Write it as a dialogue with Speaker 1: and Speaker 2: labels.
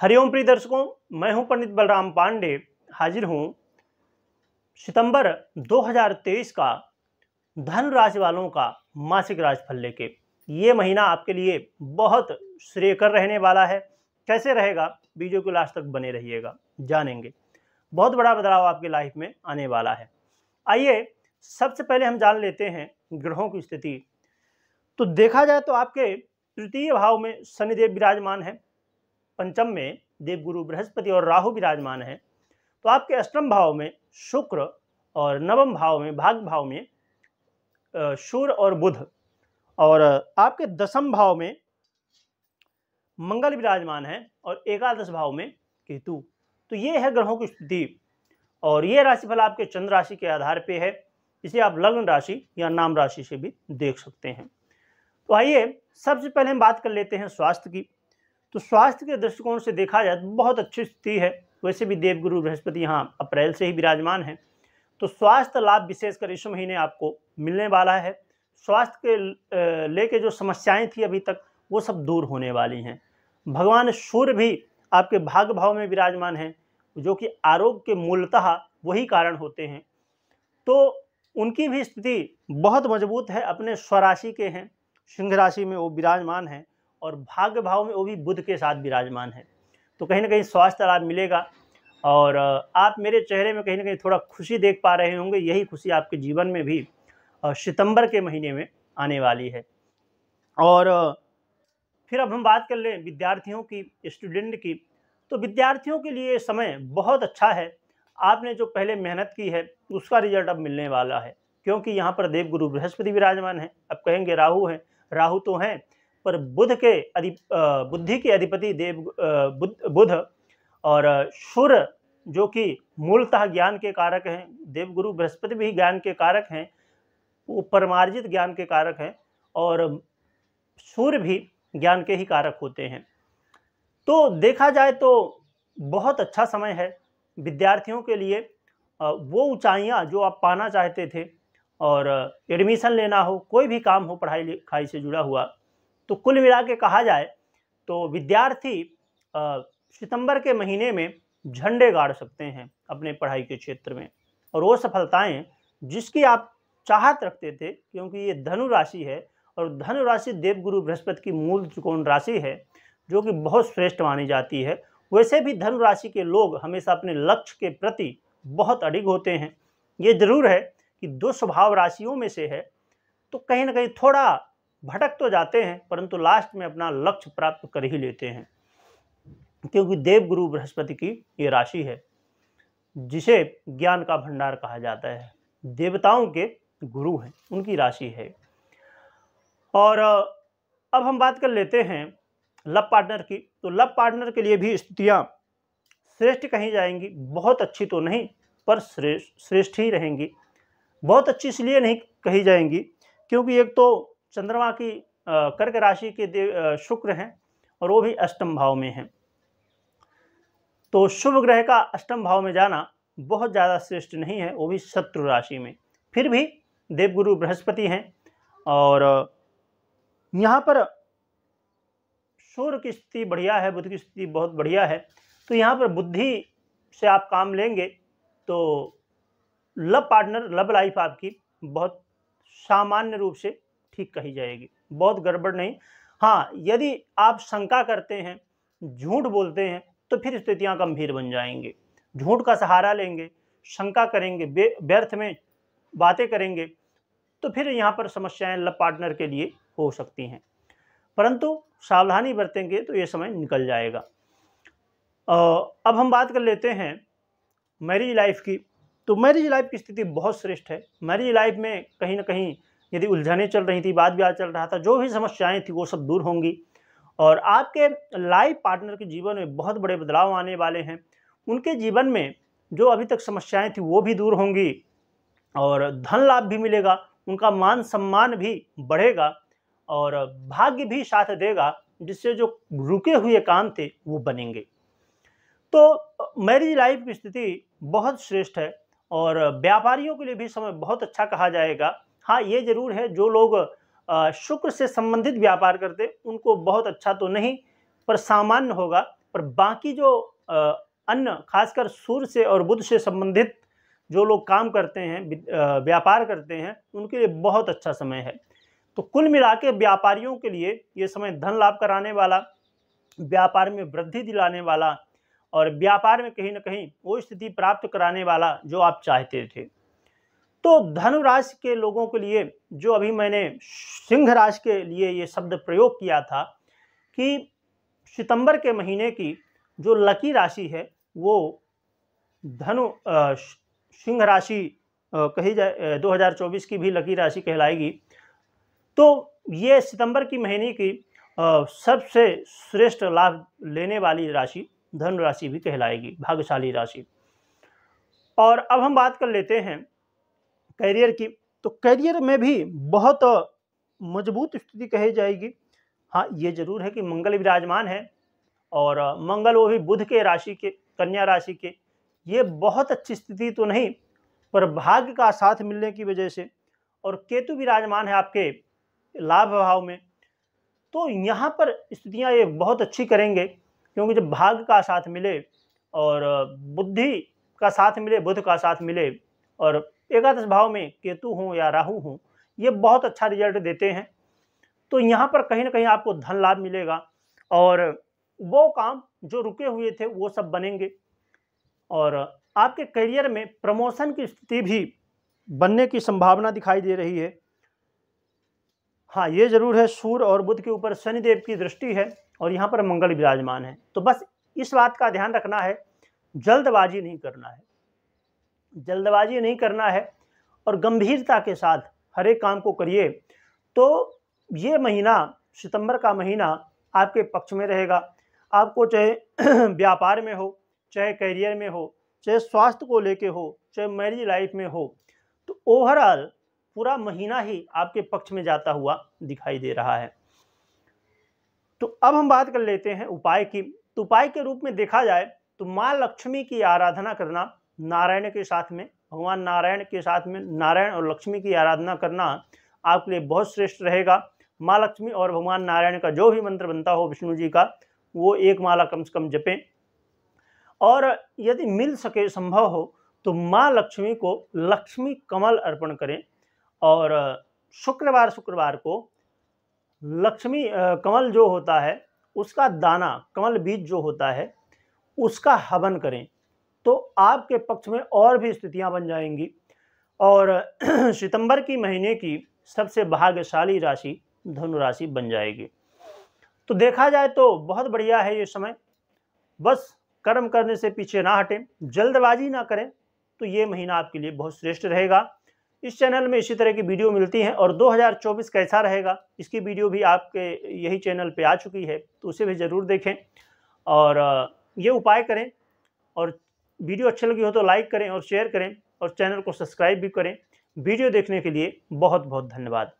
Speaker 1: हरिओम प्रिय दर्शकों मैं हूं पंडित बलराम पांडे हाजिर हूं सितंबर 2023 का धन राशि वालों का मासिक राशिफल लेके ये महीना आपके लिए बहुत श्रेयकर रहने वाला है कैसे रहेगा वीडियो के लास्ट तक बने रहिएगा जानेंगे बहुत बड़ा बदलाव आपके लाइफ में आने वाला है आइए सबसे पहले हम जान लेते हैं ग्रहों की स्थिति तो देखा जाए तो आपके तृतीय भाव में शनिदेव विराजमान है पंचम में देवगुरु बृहस्पति और राहु विराजमान है तो आपके अष्टम भाव में शुक्र और नवम भाव में भाग भाव में सूर्य और बुध और आपके दसम भाव में मंगल विराजमान है और एकादश भाव में केतु तो ये है ग्रहों की स्थिति और ये राशिफल आपके चंद्र राशि के आधार पे है इसे आप लग्न राशि या नाम राशि से भी देख सकते हैं तो आइए सबसे पहले हम बात कर लेते हैं स्वास्थ्य की तो स्वास्थ्य के दृष्टिकोण से देखा जाए तो बहुत अच्छी स्थिति है वैसे भी देवगुरु बृहस्पति यहाँ अप्रैल से ही विराजमान है तो स्वास्थ्य लाभ विशेषकर इस महीने आपको मिलने वाला है स्वास्थ्य के लेके जो समस्याएं थी अभी तक वो सब दूर होने वाली हैं भगवान सूर्य भी आपके भाग भाव में विराजमान हैं जो कि आरोग्य के मूलतः वही कारण होते हैं तो उनकी भी स्थिति बहुत मजबूत है अपने स्वराशि के हैं सिंह राशि में वो विराजमान हैं और भाग्य भाव में वो भी बुध के साथ विराजमान है तो कहीं ना कहीं स्वास्थ्य लाभ मिलेगा और आप मेरे चेहरे में कहीं ना कहीं थोड़ा खुशी देख पा रहे होंगे यही खुशी आपके जीवन में भी सितंबर के महीने में आने वाली है और फिर अब हम बात कर लें विद्यार्थियों की स्टूडेंट की तो विद्यार्थियों के लिए समय बहुत अच्छा है आपने जो पहले मेहनत की है उसका रिजल्ट अब मिलने वाला है क्योंकि यहाँ पर देवगुरु बृहस्पति विराजमान है अब कहेंगे राहु हैं राहु तो हैं पर बुध के अधि बुद्धि के अधिपति देव बुध बुध और शुर जो कि मूलतः ज्ञान के कारक हैं देवगुरु बृहस्पति भी ज्ञान के कारक हैं वो परमार्जित ज्ञान के कारक हैं और सूर्य भी ज्ञान के ही कारक होते हैं तो देखा जाए तो बहुत अच्छा समय है विद्यार्थियों के लिए वो ऊंचाइयां जो आप पाना चाहते थे और एडमिशन लेना हो कोई भी काम हो पढ़ाई लिखाई से जुड़ा हुआ तो कुल मिला के कहा जाए तो विद्यार्थी सितंबर के महीने में झंडे गाड़ सकते हैं अपने पढ़ाई के क्षेत्र में और वो सफलताएं जिसकी आप चाहत रखते थे क्योंकि ये धनु राशि है और धनु राशि देवगुरु बृहस्पति की मूल त्रिकोण राशि है जो कि बहुत श्रेष्ठ मानी जाती है वैसे भी धनु राशि के लोग हमेशा अपने लक्ष्य के प्रति बहुत अडिग होते हैं ये जरूर है कि दो स्वभाव राशियों में से है तो कहीं ना कहीं थोड़ा भटक तो जाते हैं परंतु लास्ट में अपना लक्ष्य प्राप्त कर ही लेते हैं क्योंकि देवगुरु बृहस्पति की ये राशि है जिसे ज्ञान का भंडार कहा जाता है देवताओं के गुरु हैं उनकी राशि है और अब हम बात कर लेते हैं लव पार्टनर की तो लव पार्टनर के लिए भी स्थितियाँ श्रेष्ठ कही जाएंगी बहुत अच्छी तो नहीं पर श्रेष्ठ श्रेष्ठ ही रहेंगी बहुत अच्छी इसलिए नहीं कही जाएंगी क्योंकि एक तो चंद्रमा की कर्क राशि के देव शुक्र हैं और वो भी अष्टम भाव में हैं तो शुभ ग्रह का अष्टम भाव में जाना बहुत ज़्यादा श्रेष्ठ नहीं है वो भी शत्रु राशि में फिर भी देवगुरु बृहस्पति हैं और यहाँ पर सूर्य की स्थिति बढ़िया है बुद्ध की स्थिति बहुत बढ़िया है तो यहाँ पर बुद्धि से आप काम लेंगे तो लव पार्टनर लव लाइफ आपकी बहुत सामान्य रूप से ठीक कही जाएगी बहुत गड़बड़ नहीं हाँ यदि आप शंका करते हैं झूठ बोलते हैं तो फिर स्थितियाँ गंभीर बन जाएंगी झूठ का सहारा लेंगे शंका करेंगे व्यर्थ में बातें करेंगे तो फिर यहाँ पर समस्याएं लव पार्टनर के लिए हो सकती हैं परंतु सावधानी बरतेंगे तो ये समय निकल जाएगा अब हम बात कर लेते हैं मैरिज लाइफ की तो मैरिज लाइफ की स्थिति बहुत श्रेष्ठ है मैरिज लाइफ में कहीं ना कहीं यदि उलझने चल रही थी बात विवाद चल रहा था जो भी समस्याएं थी वो सब दूर होंगी और आपके लाइफ पार्टनर के जीवन में बहुत बड़े बदलाव आने वाले हैं उनके जीवन में जो अभी तक समस्याएं थी वो भी दूर होंगी और धन लाभ भी मिलेगा उनका मान सम्मान भी बढ़ेगा और भाग्य भी साथ देगा जिससे जो रुके हुए काम थे वो बनेंगे तो मैरिज लाइफ की स्थिति बहुत श्रेष्ठ है और व्यापारियों के लिए भी समय बहुत अच्छा कहा जाएगा हाँ ये जरूर है जो लोग शुक्र से संबंधित व्यापार करते उनको बहुत अच्छा तो नहीं पर सामान्य होगा पर बाकी जो अन्य खासकर सूर्य से और बुध से संबंधित जो लोग काम करते हैं व्यापार करते हैं उनके लिए बहुत अच्छा समय है तो कुल मिला के व्यापारियों के लिए ये समय धन लाभ कराने वाला व्यापार में वृद्धि दिलाने वाला और व्यापार में कहीं ना कहीं वो स्थिति प्राप्त कराने वाला जो आप चाहते थे तो धनु राशि के लोगों के लिए जो अभी मैंने सिंह राशि के लिए ये शब्द प्रयोग किया था कि सितंबर के महीने की जो लकी राशि है वो धनु सिंह राशि कही जाए 2024 की भी लकी राशि कहलाएगी तो ये सितंबर की महीने की सबसे श्रेष्ठ लाभ लेने वाली राशि धनु राशि भी कहलाएगी भाग्यशाली राशि और अब हम बात कर लेते हैं करियर की तो करियर में भी बहुत मजबूत स्थिति कही जाएगी हाँ ये जरूर है कि मंगल विराजमान है और मंगल वो भी बुध के राशि के कन्या राशि के ये बहुत अच्छी स्थिति तो नहीं पर भाग्य का साथ मिलने की वजह से और केतु विराजमान है आपके लाभ भाव में तो यहाँ पर स्थितियाँ ये बहुत अच्छी करेंगे क्योंकि जब भाग्य का साथ मिले और बुद्धि का साथ मिले बुध का साथ मिले और एकादश भाव में केतु हों या राहु हों ये बहुत अच्छा रिजल्ट देते हैं तो यहाँ पर कहीं ना कहीं आपको धन लाभ मिलेगा और वो काम जो रुके हुए थे वो सब बनेंगे और आपके करियर में प्रमोशन की स्थिति भी बनने की संभावना दिखाई दे रही है हाँ ये जरूर है सूर्य और बुध के ऊपर शनिदेव की दृष्टि है और यहाँ पर मंगल विराजमान है तो बस इस बात का ध्यान रखना है जल्दबाजी नहीं करना है जल्दबाजी नहीं करना है और गंभीरता के साथ हर एक काम को करिए तो ये महीना सितंबर का महीना आपके पक्ष में रहेगा आपको चाहे व्यापार में हो चाहे करियर में हो चाहे स्वास्थ्य को लेके हो चाहे मैरिज लाइफ में हो तो ओवरऑल पूरा महीना ही आपके पक्ष में जाता हुआ दिखाई दे रहा है तो अब हम बात कर लेते हैं उपाय की तो उपाय के रूप में देखा जाए तो माँ लक्ष्मी की आराधना करना नारायण के साथ में भगवान नारायण के साथ में नारायण और लक्ष्मी की आराधना करना आपके लिए बहुत श्रेष्ठ रहेगा माँ लक्ष्मी और भगवान नारायण का जो भी मंत्र बनता हो विष्णु जी का वो एक माला कम से कम जपें और यदि मिल सके संभव हो तो माँ लक्ष्मी को लक्ष्मी कमल अर्पण करें और शुक्रवार शुक्रवार को लक्ष्मी कमल जो होता है उसका दाना कमल बीज जो होता है उसका हवन करें तो आपके पक्ष में और भी स्थितियां बन जाएंगी और सितंबर की महीने की सबसे भाग्यशाली राशि धनु राशि बन जाएगी तो देखा जाए तो बहुत बढ़िया है ये समय बस कर्म करने से पीछे ना हटें जल्दबाजी ना करें तो ये महीना आपके लिए बहुत श्रेष्ठ रहेगा इस चैनल में इसी तरह की वीडियो मिलती हैं और 2024 कैसा रहेगा इसकी वीडियो भी आपके यही चैनल पे आ चुकी है तो उसे भी ज़रूर देखें और ये उपाय करें और वीडियो अच्छी लगी हो तो लाइक करें और शेयर करें और चैनल को सब्सक्राइब भी करें वीडियो देखने के लिए बहुत बहुत धन्यवाद